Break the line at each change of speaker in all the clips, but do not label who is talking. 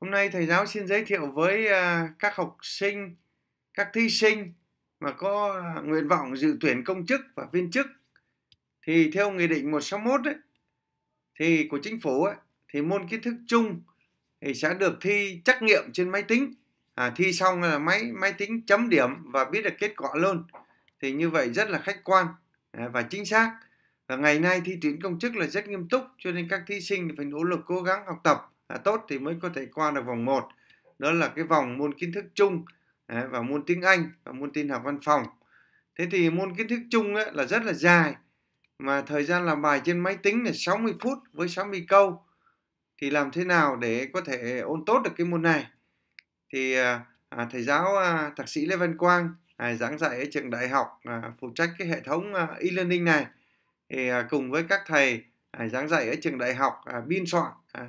Hôm nay thầy giáo xin giới thiệu với à, các học sinh, các thí sinh mà có à, nguyện vọng dự tuyển công chức và viên chức thì theo Nghị định 161 ấy, thì của chính phủ ấy, thì môn kiến thức chung thì sẽ được thi trắc nghiệm trên máy tính à, thi xong là máy máy tính chấm điểm và biết được kết quả luôn thì như vậy rất là khách quan à, và chính xác và ngày nay thi tuyển công chức là rất nghiêm túc cho nên các thí sinh phải nỗ lực cố gắng học tập à, tốt thì mới có thể qua được vòng 1 đó là cái vòng môn kiến thức chung và môn tiếng Anh và môn tin học văn phòng thế thì môn kiến thức chung ấy, là rất là dài mà thời gian làm bài trên máy tính là 60 phút với 60 câu thì làm thế nào để có thể ôn tốt được cái môn này thì à, à, thầy giáo à, thạc sĩ Lê Văn Quang à, giảng dạy ở trường đại học à, phụ trách cái hệ thống à, e-learning này thì à, cùng với các thầy à, giảng dạy ở trường đại học à, biên soạn à,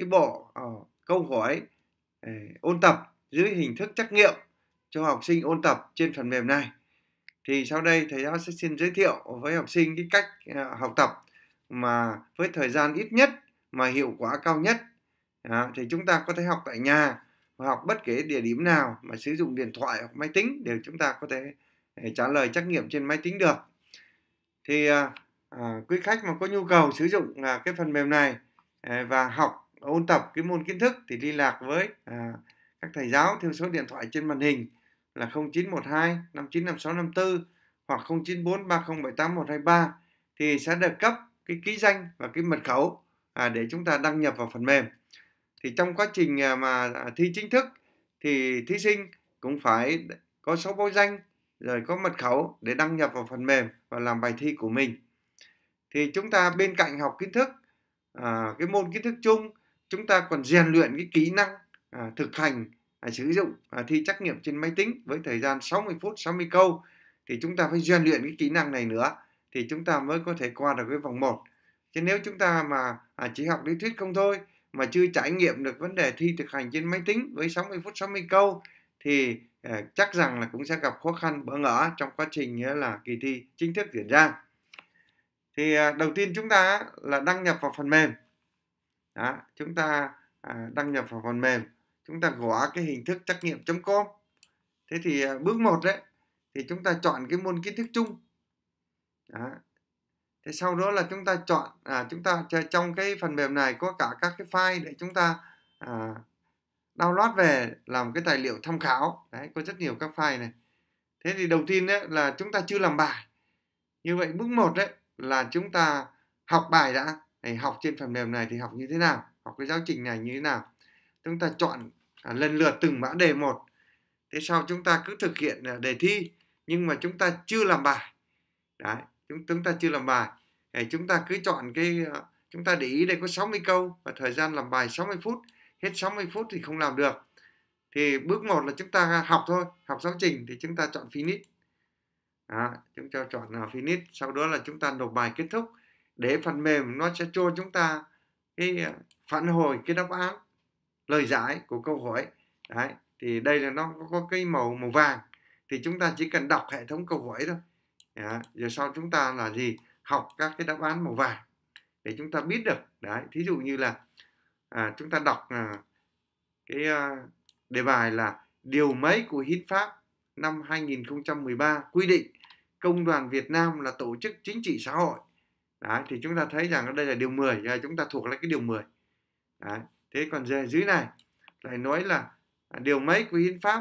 cái bộ uh, câu hỏi uh, ôn tập dưới hình thức trắc nghiệm cho học sinh ôn tập trên phần mềm này thì sau đây thầy giáo sẽ xin giới thiệu với học sinh cái cách uh, học tập mà với thời gian ít nhất mà hiệu quả cao nhất à, thì chúng ta có thể học tại nhà học bất kể địa điểm nào mà sử dụng điện thoại hoặc máy tính đều chúng ta có thể trả lời trắc nghiệm trên máy tính được thì à, quý khách mà có nhu cầu sử dụng à, cái phần mềm này à, và học ôn tập cái môn kiến thức thì liên lạc với à, các thầy giáo theo số điện thoại trên màn hình là 0912 595654 hoặc 094 3078123 thì sẽ được cấp cái ký danh và cái mật khẩu à, để chúng ta đăng nhập vào phần mềm. Thì trong quá trình à, mà à, thi chính thức thì thí sinh cũng phải có số báo danh rồi có mật khẩu để đăng nhập vào phần mềm và làm bài thi của mình. Thì chúng ta bên cạnh học kiến thức à, cái môn kiến thức chung chúng ta còn rèn luyện cái kỹ năng à, thực hành à, sử dụng à, thi trắc nghiệm trên máy tính với thời gian 60 phút 60 câu thì chúng ta phải rèn luyện cái kỹ năng này nữa thì chúng ta mới có thể qua được cái vòng 1 chứ nếu chúng ta mà à, chỉ học lý thuyết không thôi mà chưa trải nghiệm được vấn đề thi thực hành trên máy tính với 60 phút 60 câu thì à, chắc rằng là cũng sẽ gặp khó khăn bỡ ngỡ trong quá trình nghĩa là kỳ thi chính thức diễn ra thì à, đầu tiên chúng ta là đăng nhập vào phần mềm đó, chúng ta à, đăng nhập vào phần mềm chúng ta gõ cái hình thức trắc nghiệm com thế thì à, bước 1 đấy thì chúng ta chọn cái môn kiến thức chung đó. thế sau đó là chúng ta chọn à, chúng ta trong cái phần mềm này có cả các cái file để chúng ta à, download về làm cái tài liệu tham khảo đấy có rất nhiều các file này thế thì đầu tiên đấy là chúng ta chưa làm bài như vậy bước 1 đấy là chúng ta học bài đã này, học trên phần mềm này thì học như thế nào học cái giáo trình này như thế nào chúng ta chọn à, lần lượt từng mã đề một thế sau chúng ta cứ thực hiện à, đề thi nhưng mà chúng ta chưa làm bài đấy chúng chúng ta chưa làm bài để chúng ta cứ chọn cái à, chúng ta để ý đây có 60 câu và thời gian làm bài 60 phút hết 60 phút thì không làm được thì bước một là chúng ta học thôi học giáo trình thì chúng ta chọn finish à, chúng ta chọn là finish sau đó là chúng ta nộp bài kết thúc để phần mềm nó sẽ cho chúng ta cái à, phản hồi cái đáp án lời giải của câu hỏi đấy thì đây là nó có cái màu màu vàng thì chúng ta chỉ cần đọc hệ thống câu hỏi thôi đấy. Dạ, giờ sau chúng ta là gì học các cái đáp án màu vàng để chúng ta biết được đấy thí dụ như là à, chúng ta đọc à, cái à, đề bài là điều mấy của hiến pháp năm 2013 quy định công đoàn Việt Nam là tổ chức chính trị xã hội Đấy, thì chúng ta thấy rằng đây là điều 10 à, chúng ta thuộc lại cái điều 10 Đấy, thế còn dưới này lại nói là à, điều mấy của hiến pháp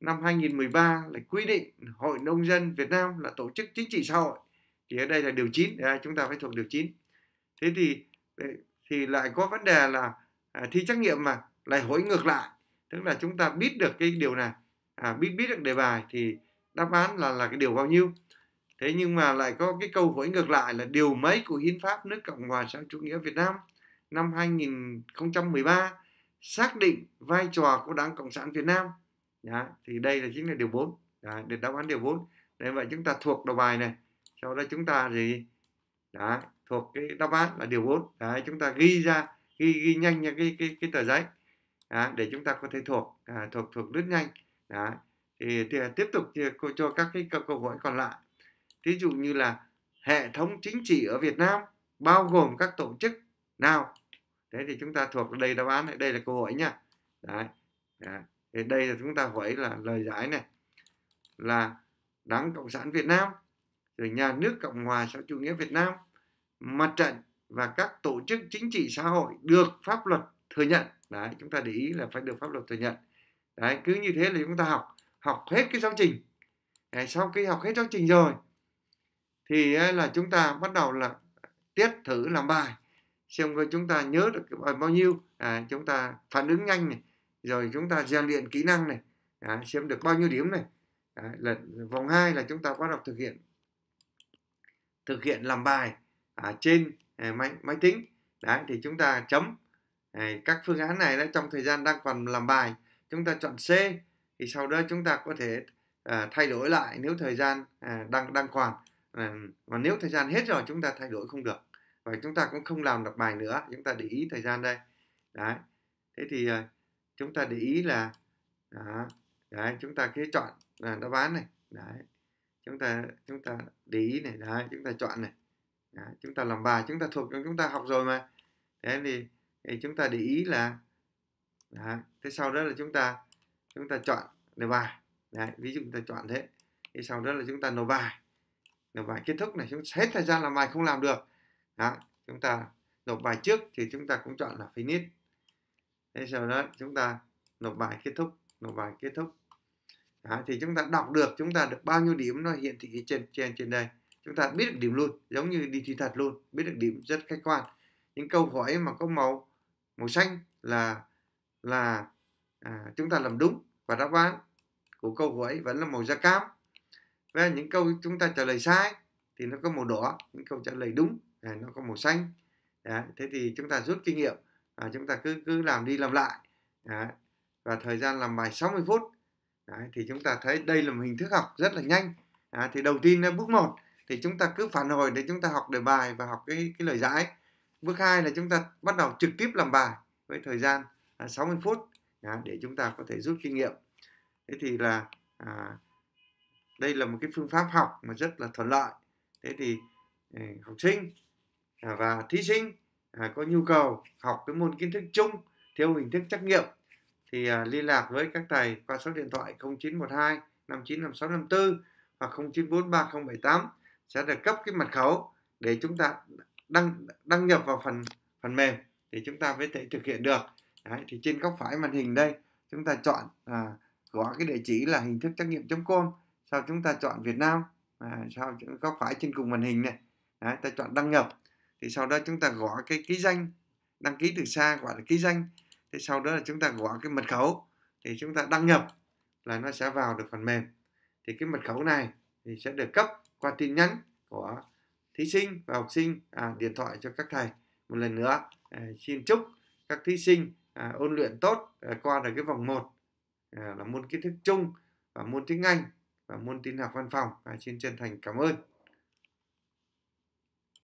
năm 2013 lại quy định hội nông dân Việt Nam là tổ chức chính trị xã hội thì ở đây là điều 9 Đấy, à, chúng ta phải thuộc điều 9 thế thì ờ, thì lại có vấn đề là à, thi trắc nghiệm mà lại hỏi ngược lại tức là chúng ta biết được cái điều này à, biết biết được đề bài thì đáp án là là cái điều bao nhiêu thế nhưng mà lại có cái câu hỏi ngược lại là điều mấy của hiến pháp nước cộng hòa xã hội chủ nghĩa việt nam năm 2013 xác định vai trò của đảng cộng sản việt nam Đó, dạ, thì đây là chính là điều 4 Đó, dạ, để đáp án điều 4 nên vậy chúng ta thuộc đầu bài này sau đó chúng ta gì đã dạ, thuộc cái đáp án là điều 4 Đấy, chúng ta ghi ra ghi, ghi nhanh nha cái, cái, cái tờ giấy Đó, để chúng ta có thể thuộc à, thuộc thuộc rất nhanh Đó. Thì, thì tiếp tục cho, cho các cái câu hỏi còn lại thí dụ như là hệ thống chính trị ở Việt Nam bao gồm các tổ chức nào thế thì chúng ta thuộc đây đáp án này đây là câu hỏi nha đấy à, thì đây là chúng ta hỏi là lời giải này là đảng cộng sản Việt Nam rồi nhà nước cộng hòa xã chủ nghĩa Việt Nam mặt trận và các tổ chức chính trị xã hội được pháp luật thừa nhận đấy chúng ta để ý là phải được pháp luật thừa nhận đấy cứ như thế là chúng ta học học hết cái giáo trình đấy, sau khi học hết giáo trình rồi thì là chúng ta bắt đầu là tiết thử làm bài xem coi chúng ta nhớ được cái bài bao nhiêu à, chúng ta phản ứng nhanh này rồi chúng ta rèn luyện kỹ năng này à, xem được bao nhiêu điểm này à, là vòng 2 là chúng ta bắt đầu thực hiện thực hiện làm bài à, trên à, máy máy tính đấy thì chúng ta chấm à, các phương án này đó, trong thời gian đang còn làm bài chúng ta chọn C thì sau đó chúng ta có thể à, thay đổi lại nếu thời gian à, đang đang còn và nếu thời gian hết rồi chúng ta thay đổi không được và chúng ta cũng không làm được bài nữa chúng ta để ý thời gian đây đấy thế thì chúng ta để ý là đó, đấy chúng ta cứ chọn là đáp án này đấy chúng ta chúng ta để ý này đấy chúng ta chọn này đấy, chúng ta làm bài chúng ta thuộc chúng ta học rồi mà thế thì, thì chúng ta để ý là đấy, thế sau đó là chúng ta chúng ta chọn đề bài đấy ví dụ chúng ta chọn thế thì sau đó là chúng ta nộp bài nộp bài kết thúc này chúng hết thời gian làm bài không làm được đó chúng ta nộp bài trước thì chúng ta cũng chọn là finish thế sau đó chúng ta nộp bài kết thúc nộp bài kết thúc đó, thì chúng ta đọc được chúng ta được bao nhiêu điểm nó hiện thị trên trên trên đây chúng ta biết được điểm luôn giống như đi thi thật luôn biết được điểm rất khách quan những câu hỏi mà có màu màu xanh là là à, chúng ta làm đúng và đáp án của câu hỏi vẫn là màu da cam và những câu chúng ta trả lời sai thì nó có màu đỏ những câu trả lời đúng à, nó có màu xanh à, thế thì chúng ta rút kinh nghiệm à, chúng ta cứ cứ làm đi làm lại à, và thời gian làm bài 60 phút à, thì chúng ta thấy đây là một hình thức học rất là nhanh à, thì đầu tiên bước 1 thì chúng ta cứ phản hồi để chúng ta học đề bài và học cái cái lời giải bước 2 là chúng ta bắt đầu trực tiếp làm bài với thời gian à, 60 phút à, để chúng ta có thể rút kinh nghiệm thế thì là à, đây là một cái phương pháp học mà rất là thuận lợi thế thì ờ, học sinh à, và thí sinh à, có nhu cầu học cái môn kiến thức chung theo hình thức trắc nghiệm thì à, liên lạc với các thầy qua số điện thoại 0912 595654 hoặc 09430788 sẽ được cấp cái mật khẩu để chúng ta đăng đăng nhập vào phần phần mềm thì chúng ta mới thể thực hiện được Đấy, thì trên góc phải màn hình đây chúng ta chọn à, gõ cái địa chỉ là hình thức trắc nghiệm.com sao chúng ta chọn Việt Nam à, sau góc phải trên cùng màn hình này Đấy, à, ta chọn đăng nhập thì sau đó chúng ta gõ cái ký danh đăng ký từ xa gọi là ký danh thì sau đó là chúng ta gõ cái mật khẩu thì chúng ta đăng nhập là nó sẽ vào được phần mềm thì cái mật khẩu này thì sẽ được cấp qua tin nhắn của thí sinh và học sinh à, điện thoại cho các thầy một lần nữa à, xin chúc các thí sinh à, ôn luyện tốt à, qua được cái vòng 1 à, là môn kiến thức chung và môn tiếng Anh và môn tin học văn phòng. À, xin chân thành cảm ơn.